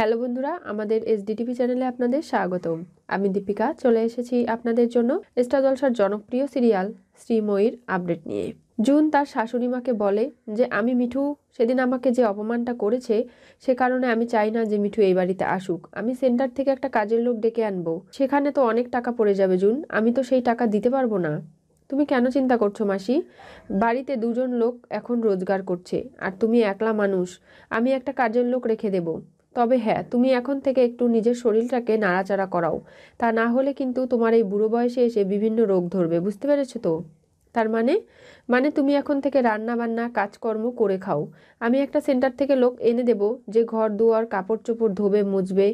hello বন্ধুরা আমাদের SDTV চ্যানেলে আপনাদের স্বাগতম আমি দীপিকা চলে এসেছি আপনাদের জন্য স্টার জলসার জনপ্রিয় সিরিয়াল শ্রীময়ীর আপডেট নিয়ে জুন তার শাশুড়ি মাকে বলে যে আমি মিঠু সেদিন আমাকে যে অপমানটা করেছে সে কারণে আমি চাই না যে মিঠু এই বাড়িতে আসুক আমি সেন্টার থেকে একটা কাজের লোক ডেকে আনবো সেখানে তো অনেক টাকা পড়ে যাবে জুন আমি তো সেই টাকা দিতে পারবো না তুমি কেন চিন্তা করছো মাসি বাড়িতে দুজন লোক এখন রোজগার করছে আর তুমি একলা মানুষ আমি একটা কাজের লোক রেখে দেবো তবে হ্যাঁ তুমি এখন থেকে একটু নিজের শরীরটাকে নাড়াচাড়া করাও তা না হলে কিন্তু তোমার এই বুড়ো বয়সে এসে বিভিন্ন রোগ ধরবে বুঝতে পেরেছো তো তার মানে মানে তুমি এখন থেকে রান্না বান্না কাজকর্ম করে খাও আমি একটা সেন্টার থেকে লোক এনে দেব যে ঘর দুয়ার কাপড় চোপড় ধোবে মুজবে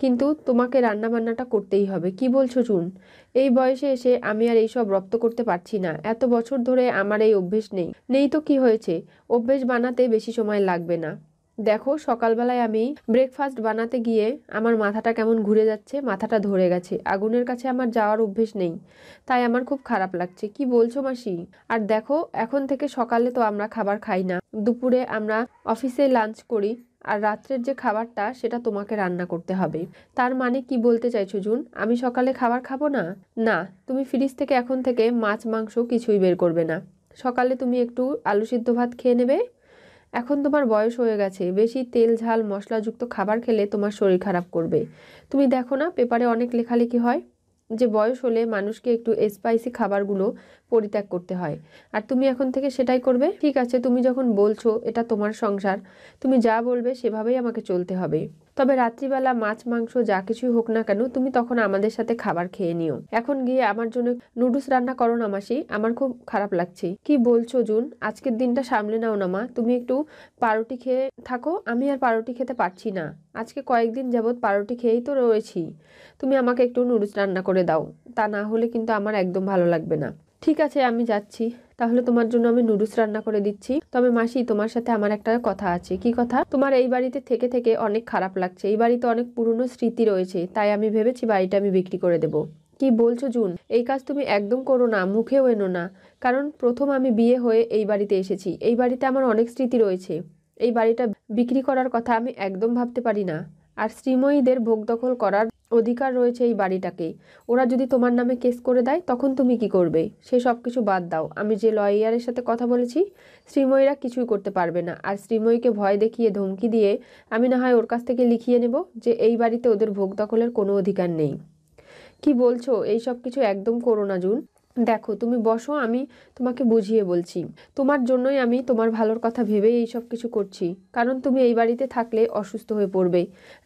কিন্তু তোমাকে রান্না বান্নাটা করতেই হবে কি বলছো চুন এই বয়সে এসে আমি আর এইসব রপ্ত করতে পারছি না এত বছর ধরে আমার এই অভ্যেস নেই নেই তো কি হয়েছে অভ্যেস বানাতে বেশি সময় লাগবে না দেখো সকালবেলায় আমি ব্রেকফাস্ট বানাতে গিয়ে আমার মাথাটা কেমন ঘুরে যাচ্ছে মাথাটা ধরে গেছে আগুনের কাছে আমার যাওয়ার অভ্যেস নেই তাই আমার খুব খারাপ লাগছে কি বলছো মাসি আর দেখো এখন থেকে সকালে তো আমরা খাবার খাই না দুপুরে আমরা অফিসে লাঞ্চ করি আর রাত্রের যে খাবারটা সেটা তোমাকে রান্না করতে হবে তার মানে কি বলতে চাইছো জুন আমি সকালে খাবার খাবো না না তুমি ফ্রিজ থেকে এখন থেকে মাছ মাংস কিছুই বের করবে না সকালে তুমি একটু আলু সিদ্ধ ভাত খেয়ে নেবে এখন তোমার বয়স হয়ে গেছে বেশি তেল ঝাল মশলাযুক্ত খাবার খেলে তোমার শরীর খারাপ করবে তুমি দেখো না পেপারে অনেক লেখালেখি হয় যে বয়স হলে মানুষকে একটু স্পাইসি খাবারগুলো পরিত্যাগ করতে হয় আর তুমি এখন থেকে সেটাই করবে ঠিক আছে তুমি যখন বলছো এটা তোমার সংসার তুমি যা বলবে সেভাবেই আমাকে চলতে হবে তবে রাত্রিবেলা মাছ মাংস যা কিছুই হোক না কেন তুমি তখন আমাদের সাথে খাবার খেয়ে নিও এখন গিয়ে আমার জন্য নুডলস রান্না করো না মাসি আমার খুব খারাপ লাগছে কি বলছো জুন আজকের দিনটা সামলে নাও না মা তুমি একটু পাউরুটি খেয়ে থাকো আমি আর পাউরুটি খেতে পারছি না আজকে কয়েকদিন যাবৎ পাউরুটি খেয়েই তো রয়েছি তুমি আমাকে একটু নুডলস রান্না করে দাও তা না হলে কিন্তু আমার একদম ভালো লাগবে না ঠিক আছে আমি যাচ্ছি তাহলে তোমার জন্য আমি নুডলস রান্না করে দিচ্ছি তবে মাসি তোমার সাথে আমার একটা কথা আছে কি কথা তোমার এই বাড়িতে থেকে থেকে অনেক খারাপ লাগছে এই বাড়িতে অনেক পুরনো স্মৃতি রয়েছে তাই আমি ভেবেছি বাড়িটা আমি বিক্রি করে দেবো কি বলছো জুন এই কাজ তুমি একদম করো না মুখেও এনো না কারণ প্রথম আমি বিয়ে হয়ে এই বাড়িতে এসেছি এই বাড়িতে আমার অনেক স্মৃতি রয়েছে এই বাড়িটা বিক্রি করার কথা আমি একদম ভাবতে পারি না আর শ্রীময়ীদের ভোগ দখল করার অধিকার রয়েছে এই বাড়িটাকে ওরা যদি তোমার নামে কেস করে দেয় তখন তুমি কি করবে সে সব কিছু বাদ দাও আমি যে লয়ারের সাথে কথা বলেছি শ্রীময়ীরা কিছুই করতে পারবে না আর শ্রীময়ীকে ভয় দেখিয়ে ধমকি দিয়ে আমি না হয় ওর কাছ থেকে লিখিয়ে নেব যে এই বাড়িতে ওদের ভোগ দখলের কোনো অধিকার নেই কি বলছো এই সব কিছু একদম করো না জুন দেখো তুমি বসো আমি তোমাকে বুঝিয়ে বলছি তোমার জন্যই আমি তোমার ভালোর কথা ভেবেই এই সব কিছু করছি কারণ তুমি এই বাড়িতে থাকলে অসুস্থ হয়ে পড়বে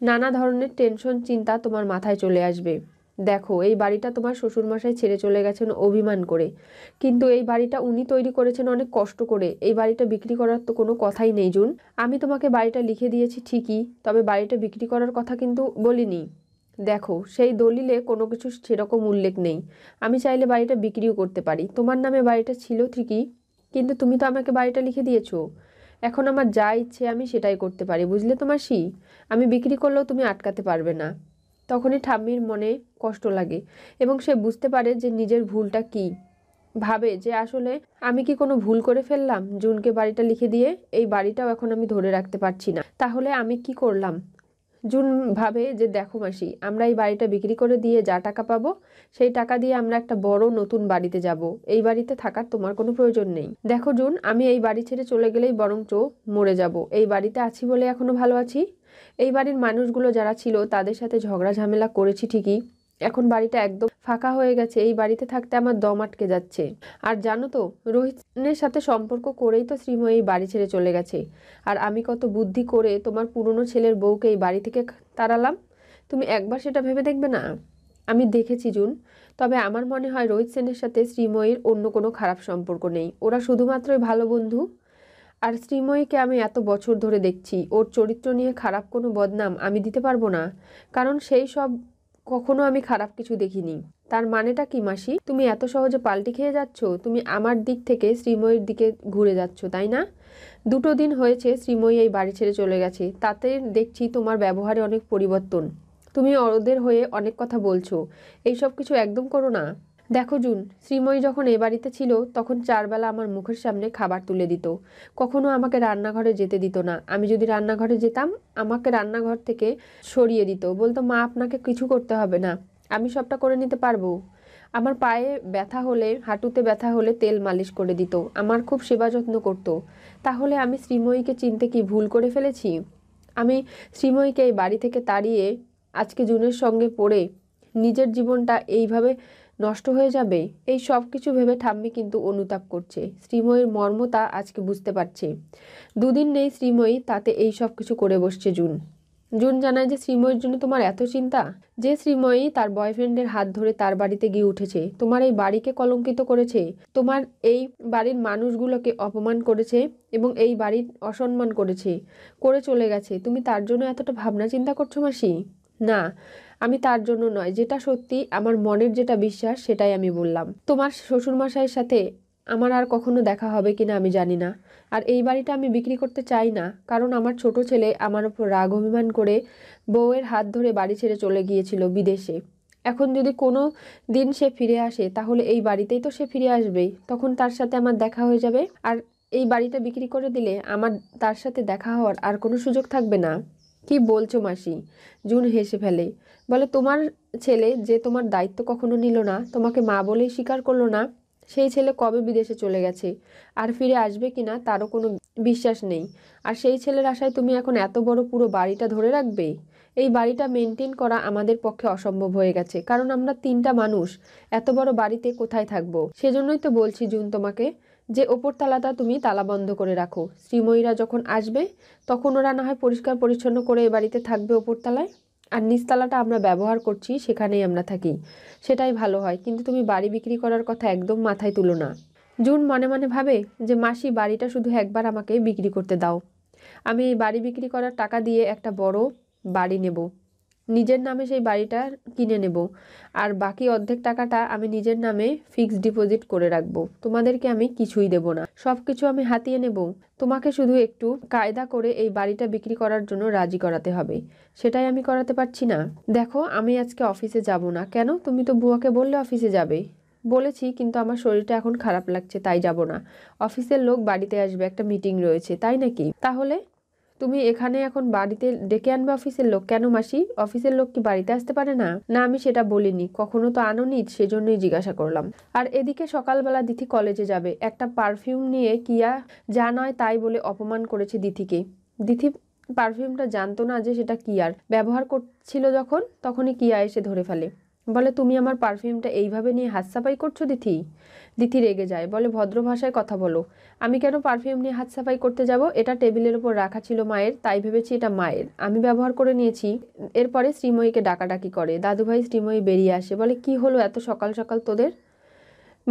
নানা ধরনের টেনশন চিন্তা তোমার মাথায় চলে আসবে দেখো এই বাড়িটা তোমার শ্বশুরমশাই ছেড়ে চলে গেছেন অভিমান করে কিন্তু এই বাড়িটা উনি তৈরি করেছেন অনেক কষ্ট করে এই বাড়িটা বিক্রি করার তো কোনো কথাই নেই জুন আমি তোমাকে বাড়িটা লিখে দিয়েছি ঠিকই তবে বাড়িটা বিক্রি করার কথা কিন্তু বলিনি দেখো সেই দলিলে কোনো কিছু সেরকম উল্লেখ নেই আমি চাইলে বাড়িটা বিক্রিও করতে পারি তোমার নামে বাড়িটা ছিল ঠিকই কিন্তু তুমি তো আমাকে বাড়িটা লিখে দিয়েছ এখন আমার যা ইচ্ছে আমি সেটাই করতে পারি বুঝলে তোমার শি আমি বিক্রি করলেও তুমি আটকাতে পারবে না তখনই ঠাম্মির মনে কষ্ট লাগে এবং সে বুঝতে পারে যে নিজের ভুলটা কি ভাবে যে আসলে আমি কি কোনো ভুল করে ফেললাম জুনকে বাড়িটা লিখে দিয়ে এই বাড়িটাও এখন আমি ধরে রাখতে পারছি না তাহলে আমি কি করলাম জুন ভাবে যে দেখো মাসি আমরা এই বাড়িটা বিক্রি করে দিয়ে যা টাকা পাবো সেই টাকা দিয়ে আমরা একটা বড় নতুন বাড়িতে যাব এই বাড়িতে থাকার তোমার কোনো প্রয়োজন নেই দেখো জুন আমি এই বাড়ি ছেড়ে চলে গেলেই বরঞ্চ মরে যাব এই বাড়িতে আছি বলে এখনো ভালো আছি এই বাড়ির মানুষগুলো যারা ছিল তাদের সাথে ঝগড়া ঝামেলা করেছি ঠিকই এখন বাড়িটা একদম ফাঁকা হয়ে গেছে এই বাড়িতে থাকতে আমার দম আটকে যাচ্ছে আর জানো তো রোহিতের সাথে সম্পর্ক করেই তো শ্রীময় এই বাড়ি ছেড়ে চলে গেছে আর আমি কত বুদ্ধি করে তোমার পুরনো ছেলের বউকে এই বাড়ি থেকে তাড়ালাম তুমি একবার সেটা ভেবে দেখবে না আমি দেখেছি জুন তবে আমার মনে হয় রোহিত সেনের সাথে শ্রীময়ীর অন্য কোনো খারাপ সম্পর্ক নেই ওরা শুধুমাত্রই ভালো বন্ধু আর শ্রীময়ীকে আমি এত বছর ধরে দেখছি ওর চরিত্র নিয়ে খারাপ কোনো বদনাম আমি দিতে পারবো না কারণ সেই সব কখনো আমি খারাপ কিছু দেখিনি তার মানেটা কি মাসি তুমি এত সহজে পাল্টি খেয়ে যাচ্ছ তুমি আমার দিক থেকে শ্রীময়ীর দিকে ঘুরে যাচ্ছ তাই না দুটো দিন হয়েছে শ্রীময়ী এই বাড়ি ছেড়ে চলে গেছে তাতে দেখছি তোমার ব্যবহারে অনেক পরিবর্তন তুমি ওদের হয়ে অনেক কথা বলছো এইসব কিছু একদম করো না দেখো জুন শ্রীময়ী যখন এ বাড়িতে ছিল তখন চারবেলা আমার মুখের সামনে খাবার তুলে দিত কখনো আমাকে রান্নাঘরে যেতে দিত না আমি যদি রান্নাঘরে যেতাম আমাকে রান্নাঘর থেকে সরিয়ে দিত বলতো মা আপনাকে কিছু করতে হবে না আমি সবটা করে নিতে পারবো আমার পায়ে ব্যথা হলে হাঁটুতে ব্যথা হলে তেল মালিশ করে দিত আমার খুব সেবা যত্ন করত তাহলে আমি শ্রীময়ীকে চিনতে কি ভুল করে ফেলেছি আমি শ্রীময়ীকে এই বাড়ি থেকে তাড়িয়ে আজকে জুনের সঙ্গে পড়ে নিজের জীবনটা এইভাবে নষ্ট হয়ে যাবে এই সব কিছু ভেবে ঠাম্মি কিন্তু অনুতাপ করছে শ্রীময়ীর মর্মতা আজকে বুঝতে পারছে দুদিন নেই শ্রীময়ী তাতে এই সব কিছু করে বসছে জুন জুন জানায় যে শ্রীময়ীর জন্য তোমার এত চিন্তা যে শ্রীময়ী তার বয়ফ্রেন্ডের হাত ধরে তার বাড়িতে গিয়ে উঠেছে তোমার এই বাড়িকে কলঙ্কিত করেছে তোমার এই বাড়ির মানুষগুলোকে অপমান করেছে এবং এই বাড়ির অসম্মান করেছে করে চলে গেছে তুমি তার জন্য এতটা ভাবনা চিন্তা করছো মাসি না আমি তার জন্য নয় যেটা সত্যি আমার মনের যেটা বিশ্বাস সেটাই আমি বললাম তোমার শ্বশুরমশাইয়ের সাথে আমার আর কখনো দেখা হবে কিনা আমি জানি না আর এই বাড়িটা আমি বিক্রি করতে চাই না কারণ আমার ছোট ছেলে আমার ওপর রাগ অভিমান করে বউয়ের হাত ধরে বাড়ি ছেড়ে চলে গিয়েছিল বিদেশে এখন যদি কোনো দিন সে ফিরে আসে তাহলে এই বাড়িতেই তো সে ফিরে আসবেই তখন তার সাথে আমার দেখা হয়ে যাবে আর এই বাড়িটা বিক্রি করে দিলে আমার তার সাথে দেখা হওয়ার আর কোনো সুযোগ থাকবে না কি বলছো মাসি জুন হেসে ফেলে বলে তোমার ছেলে যে তোমার দায়িত্ব কখনো নিল না তোমাকে মা বলেই স্বীকার করলো না সেই ছেলে কবে বিদেশে চলে গেছে আর ফিরে আসবে কি না তারও কোনো বিশ্বাস নেই আর সেই ছেলের আশায় তুমি এখন এত বড় পুরো বাড়িটা ধরে রাখবে এই বাড়িটা মেনটেন করা আমাদের পক্ষে অসম্ভব হয়ে গেছে কারণ আমরা তিনটা মানুষ এত বড় বাড়িতে কোথায় থাকবো সেজন্যই তো বলছি জুন তোমাকে যে ওপর তালাটা তুমি তালা বন্ধ করে রাখো শ্রীময়ীরা যখন আসবে তখন ওরা না হয় পরিষ্কার পরিচ্ছন্ন করে এ বাড়িতে থাকবে ওপর তালায় আর নিচতলাটা আমরা ব্যবহার করছি সেখানেই আমরা থাকি সেটাই ভালো হয় কিন্তু তুমি বাড়ি বিক্রি করার কথা একদম মাথায় তুলো না জুন মনে মনে ভাবে যে মাসি বাড়িটা শুধু একবার আমাকে বিক্রি করতে দাও আমি এই বাড়ি বিক্রি করার টাকা দিয়ে একটা বড় বাড়ি নেব নিজের নামে সেই বাড়িটা কিনে নেব আর বাকি অর্ধেক টাকাটা আমি নিজের নামে ফিক্সড ডিপোজিট করে রাখবো তোমাদেরকে আমি কিছুই দেব না সব কিছু আমি হাতিয়ে নেব তোমাকে শুধু একটু কায়দা করে এই বাড়িটা বিক্রি করার জন্য রাজি করাতে হবে সেটাই আমি করাতে পারছি না দেখো আমি আজকে অফিসে যাব না কেন তুমি তো বুয়াকে বললে অফিসে যাবে বলেছি কিন্তু আমার শরীরটা এখন খারাপ লাগছে তাই যাব না অফিসের লোক বাড়িতে আসবে একটা মিটিং রয়েছে তাই নাকি তাহলে তুমি এখানে এখন বাড়িতে ডেকে আনবে অফিসের লোক কেন মাসি অফিসের লোক কি বাড়িতে আসতে পারে না না আমি সেটা বলিনি কখনো তো আনোনি সেজন্যই জিজ্ঞাসা করলাম আর এদিকে সকালবেলা দিথি কলেজে যাবে একটা পারফিউম নিয়ে কিয়া যা নয় তাই বলে অপমান করেছে দিথিকে দিথি পারফিউমটা জানতো না যে সেটা কিয়ার ব্যবহার করছিল যখন তখনই কিয়া এসে ধরে ফেলে বলে তুমি আমার পারফিউমটা এইভাবে নিয়ে হাসাপাই করছো দিথি দিতি রেগে যায় বলে ভদ্র ভাষায় কথা বলো আমি কেন পারফিউম নিয়ে হাত সাফাই করতে যাব এটা টেবিলের ওপর রাখা ছিল মায়ের তাই ভেবেছি এটা মায়ের আমি ব্যবহার করে নিয়েছি এরপরে শ্রীময়ীকে ডাকাডাকি করে দাদুভাই শ্রীময়ী বেরিয়ে আসে বলে কি হলো এত সকাল সকাল তোদের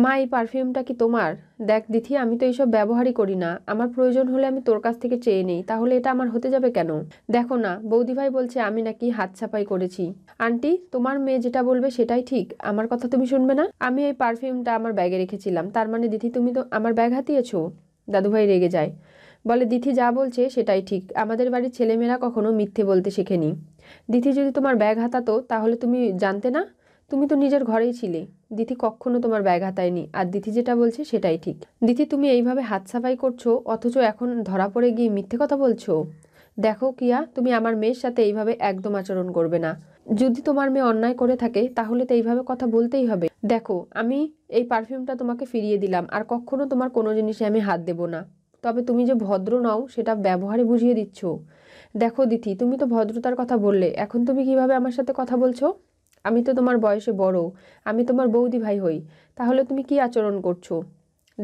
মা এই পারফিউমটা কি তোমার দেখ দিথি আমি তো এইসব ব্যবহারই করি না আমার প্রয়োজন হলে আমি তোর কাছ থেকে চেয়ে নেই তাহলে এটা আমার হতে যাবে কেন দেখো না বৌদিভাই বলছে আমি নাকি হাত ছাপাই করেছি আন্টি তোমার মেয়ে যেটা বলবে সেটাই ঠিক আমার কথা তুমি শুনবে না আমি এই পারফিউমটা আমার ব্যাগে রেখেছিলাম তার মানে দিথি তুমি তো আমার ব্যাগ হাতিয়েছো দাদুভাই রেগে যায় বলে দিথি যা বলছে সেটাই ঠিক আমাদের বাড়ির ছেলেমেয়েরা কখনো মিথ্যে বলতে শেখেনি দিথি যদি তোমার ব্যাগ হাতাতো তাহলে তুমি জানতে না তুমি তো নিজের ঘরেই ছিলে দিদি কখনো তোমার ব্যাগ হাতায়নি আর দিদি যেটা বলছে সেটাই ঠিক দিদি তুমি এইভাবে হাত সাফাই করছো অথচ এখন ধরা পড়ে গিয়ে মিথ্যে কথা বলছো দেখো কিয়া তুমি আমার মেয়ের সাথে এইভাবে একদম আচরণ করবে না যদি তোমার মেয়ে অন্যায় করে থাকে তাহলে তো এইভাবে কথা বলতেই হবে দেখো আমি এই পারফিউমটা তোমাকে ফিরিয়ে দিলাম আর কখনো তোমার কোনো জিনিসে আমি হাত দেব না তবে তুমি যে ভদ্র নও সেটা ব্যবহারে বুঝিয়ে দিচ্ছ দেখো দিদি তুমি তো ভদ্রতার কথা বললে এখন তুমি কিভাবে আমার সাথে কথা বলছো আমি তো তোমার বয়সে বড় আমি তোমার বৌদি ভাই হই তাহলে তুমি কি আচরণ করছো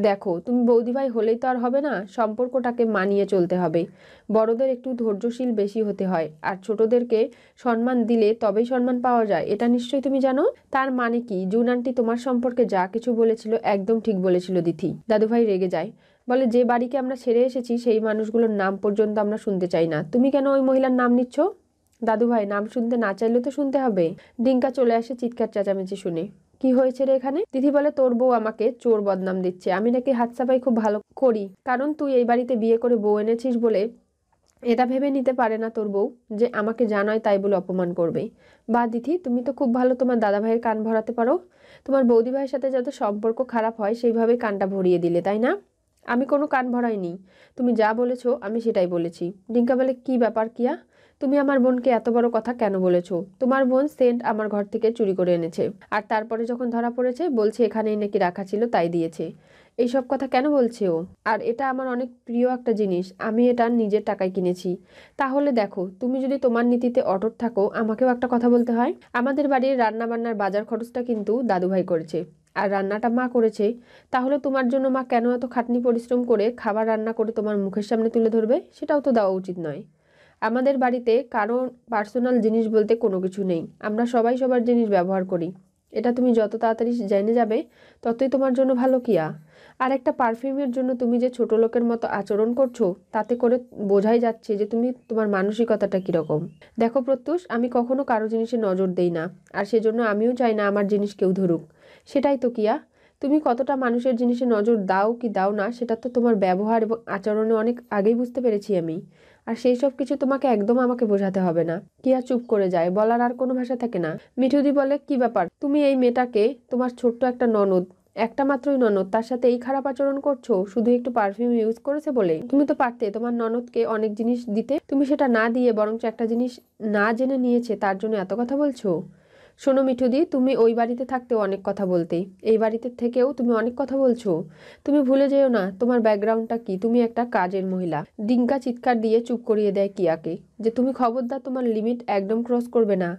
দেখো তুমি বৌদি ভাই হলেই তো আর হবে না সম্পর্কটাকে মানিয়ে চলতে হবে বড়দের একটু ধৈর্যশীল বেশি হতে হয় আর ছোটদেরকে সম্মান দিলে তবেই সম্মান পাওয়া যায় এটা নিশ্চয়ই তুমি জানো তার মানে কি জুন আন্টি তোমার সম্পর্কে যা কিছু বলেছিল একদম ঠিক বলেছিল দিথি দাদুভাই রেগে যায় বলে যে বাড়িকে আমরা ছেড়ে এসেছি সেই মানুষগুলোর নাম পর্যন্ত আমরা শুনতে চাই না তুমি কেন ওই মহিলার নাম নিচ্ছ দাদু ভাই নাম শুনতে না চাইলে তো শুনতে হবে ডিঙ্কা চলে আসে চিৎকার চেঁচামেচি শুনে কি হয়েছে রে এখানে দিদি বলে তোর বউ আমাকে চোর বদনাম দিচ্ছে আমি নাকি হাত সাফাই খুব ভালো করি কারণ তুই এই বাড়িতে বিয়ে করে বউ এনেছিস বলে এটা ভেবে নিতে পারে না তোর বউ যে আমাকে জানায় তাই বলে অপমান করবে বা দিদি তুমি তো খুব ভালো তোমার দাদা ভাইয়ের কান ভরাতে পারো তোমার বৌদি ভাইয়ের সাথে যাতে সম্পর্ক খারাপ হয় সেইভাবে কানটা ভরিয়ে দিলে তাই না আমি কোনো কান ভরাইনি তুমি যা বলেছো আমি সেটাই বলেছি ডিঙ্কা বলে কি ব্যাপার কিয়া তুমি আমার বোনকে এত বড় কথা কেন বলেছো তোমার বোন সেন্ট আমার ঘর থেকে চুরি করে এনেছে আর তারপরে যখন ধরা পড়েছে বলছে এখানেই নাকি রাখা ছিল তাই দিয়েছে এইসব কথা কেন বলছে ও আর এটা আমার অনেক প্রিয় একটা জিনিস আমি এটা নিজের টাকায় কিনেছি তাহলে দেখো তুমি যদি তোমার নীতিতে অটট থাকো আমাকেও একটা কথা বলতে হয় আমাদের বাড়ির রান্নাবান্নার বাজার খরচটা কিন্তু দাদুভাই করেছে আর রান্নাটা মা করেছে তাহলে তোমার জন্য মা কেন এত খাটনি পরিশ্রম করে খাবার রান্না করে তোমার মুখের সামনে তুলে ধরবে সেটাও তো দেওয়া উচিত নয় আমাদের বাড়িতে কারো পার্সোনাল জিনিস বলতে কোনো কিছু নেই আমরা সবাই সবার জিনিস ব্যবহার করি এটা তুমি যত তাড়াতাড়ি জেনে যাবে ততই তোমার জন্য ভালো কিয়া আর একটা পারফিউমের জন্য তুমি যে ছোট লোকের মতো আচরণ করছো তাতে করে বোঝাই যাচ্ছে যে তুমি তোমার মানসিকতাটা কীরকম দেখো প্রত্যুষ আমি কখনো কারো জিনিসে নজর দেই না আর সেজন্য আমিও চাই না আমার জিনিস কেউ ধরুক সেটাই তো কিয়া তুমি কতটা মানুষের জিনিসে নজর দাও কি দাও না সেটা তো তোমার ব্যবহার এবং আচরণে অনেক আগেই বুঝতে পেরেছি আমি আর সেই সব কিছু তোমাকে একদম আমাকে বোঝাতে হবে না কিয়া চুপ করে যায় বলার আর কোনো ভাষা থাকে না মিঠুদি বলে কি ব্যাপার তুমি এই মেয়েটাকে তোমার ছোট্ট একটা ননদ একটা মাত্রই ননদ তার সাথে এই খারাপ আচরণ করছো শুধু একটু পারফিউম ইউজ করেছে বলে তুমি তো পারতে তোমার ননদকে অনেক জিনিস দিতে তুমি সেটা না দিয়ে বরঞ্চ একটা জিনিস না জেনে নিয়েছে তার জন্য এত কথা বলছো শোনো মিঠুদি তুমি ওই বাড়িতে থাকতেও অনেক কথা বলতে এই বাড়িতে থেকেও তুমি অনেক কথা বলছো তুমি ভুলে যেও না তোমার ব্যাকগ্রাউন্ডটা কি তুমি একটা কাজের মহিলা ডিঙ্কা চিৎকার দিয়ে চুপ করিয়ে দেয় কিয়াকে যে তুমি খবরদার তোমার লিমিট একদম ক্রস করবে না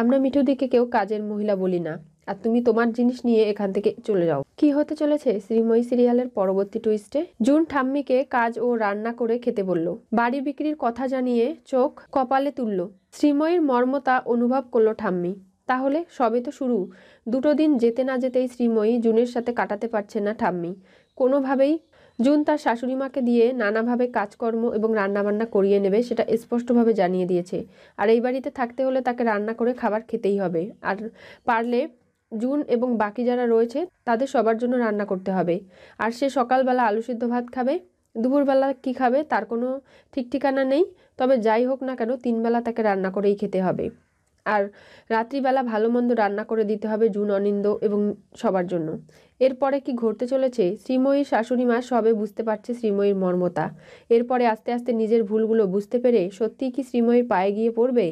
আমরা মিঠুদিকে কেউ কাজের মহিলা বলি না আর তুমি তোমার জিনিস নিয়ে এখান থেকে চলে যাও কি হতে চলেছে শ্রীময়ী সিরিয়ালের পরবর্তী টুইস্টে জুন ঠাম্মিকে কাজ ও রান্না করে খেতে বলল বাড়ি বিক্রির কথা জানিয়ে চোখ কপালে তুলল শ্রীময়ীর মর্মতা অনুভব করলো ঠাম্মি তাহলে সবে তো শুরু দুটো দিন যেতে না যেতেই শ্রীময়ী জুনের সাথে কাটাতে পারছে না ঠাম্মি কোনোভাবেই জুন তার শাশুড়ি মাকে দিয়ে নানাভাবে কাজকর্ম এবং রান্নাবান্না করিয়ে নেবে সেটা স্পষ্টভাবে জানিয়ে দিয়েছে আর এই বাড়িতে থাকতে হলে তাকে রান্না করে খাবার খেতেই হবে আর পারলে জুন এবং বাকি যারা রয়েছে তাদের সবার জন্য রান্না করতে হবে আর সে সকালবেলা আলু সিদ্ধ ভাত খাবে দুপুরবেলা কী খাবে তার কোনো ঠিক ঠিকানা নেই তবে যাই হোক না কেন তিনবেলা তাকে রান্না করেই খেতে হবে আর রাত্রিবেলা ভালো মন্দ রান্না করে দিতে হবে জুন অনিন্দ এবং সবার জন্য এরপরে কি ঘটতে চলেছে শ্রীময়ীর শাশুড়ি মা সবে বুঝতে পারছে শ্রীময়ীর মর্মতা এরপরে আস্তে আস্তে নিজের ভুলগুলো বুঝতে পেরে সত্যিই কি শ্রীময়ীর পায়ে গিয়ে পড়বে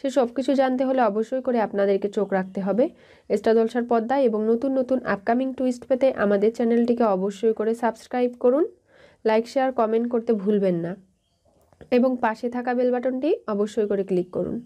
সে সব কিছু জানতে হলে অবশ্যই করে আপনাদেরকে চোখ রাখতে হবে এস্টা দলসার এবং নতুন নতুন আপকামিং টুইস্ট পেতে আমাদের চ্যানেলটিকে অবশ্যই করে সাবস্ক্রাইব করুন লাইক শেয়ার কমেন্ট করতে ভুলবেন না এবং পাশে থাকা বেল বাটনটি অবশ্যই করে ক্লিক করুন